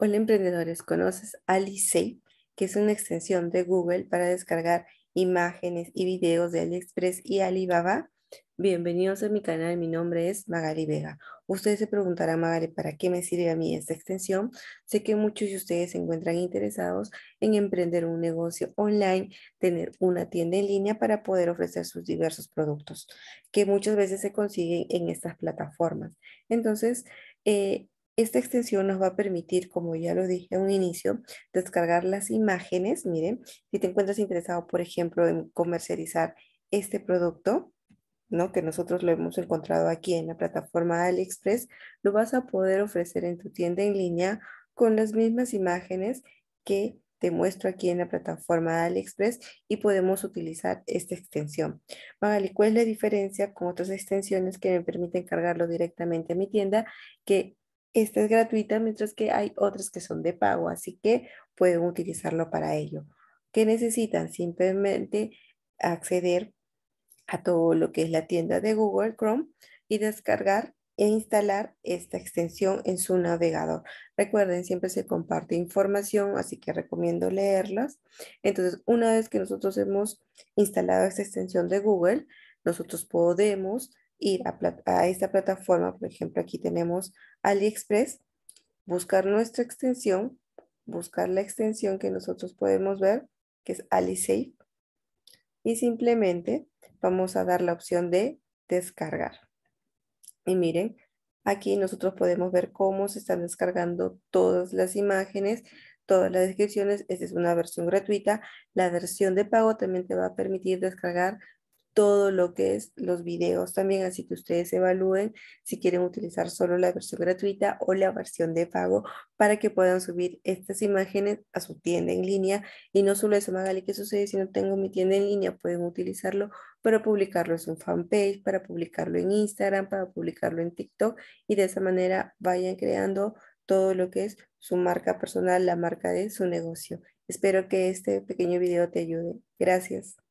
Hola emprendedores, ¿conoces Alice, que es una extensión de Google para descargar imágenes y videos de AliExpress y Alibaba? Bienvenidos a mi canal, mi nombre es Magali Vega. Ustedes se preguntarán, Magali, ¿para qué me sirve a mí esta extensión? Sé que muchos de ustedes se encuentran interesados en emprender un negocio online, tener una tienda en línea para poder ofrecer sus diversos productos, que muchas veces se consiguen en estas plataformas. Entonces, eh, esta extensión nos va a permitir, como ya lo dije a un inicio, descargar las imágenes. Miren, si te encuentras interesado, por ejemplo, en comercializar este producto, ¿no? que nosotros lo hemos encontrado aquí en la plataforma AliExpress, lo vas a poder ofrecer en tu tienda en línea con las mismas imágenes que te muestro aquí en la plataforma AliExpress y podemos utilizar esta extensión. Magali, ¿cuál es la diferencia con otras extensiones que me permiten cargarlo directamente a mi tienda que esta es gratuita, mientras que hay otras que son de pago, así que pueden utilizarlo para ello. ¿Qué necesitan? Simplemente acceder a todo lo que es la tienda de Google Chrome y descargar e instalar esta extensión en su navegador. Recuerden, siempre se comparte información, así que recomiendo leerlas. Entonces, una vez que nosotros hemos instalado esta extensión de Google, nosotros podemos ir a, esta plataforma, por ejemplo, aquí tenemos AliExpress, buscar nuestra extensión, buscar la extensión que nosotros podemos ver, que es AliSafe, y simplemente vamos a dar la opción de descargar. Y miren, aquí nosotros podemos ver cómo se están descargando todas las imágenes, todas las descripciones. Esta es una versión gratuita. La versión de pago también te va a permitir descargar todo lo que es los videos también, así que ustedes evalúen si quieren utilizar solo la versión gratuita o la versión de pago para que puedan subir estas imágenes a su tienda en línea. Y no solo eso, Magali, ¿qué sucede si no tengo mi tienda en línea? Pueden utilizarlo para publicarlo en su fanpage, para publicarlo en Instagram, para publicarlo en TikTok y de esa manera vayan creando todo lo que es su marca personal, la marca de su negocio. Espero que este pequeño video te ayude. Gracias.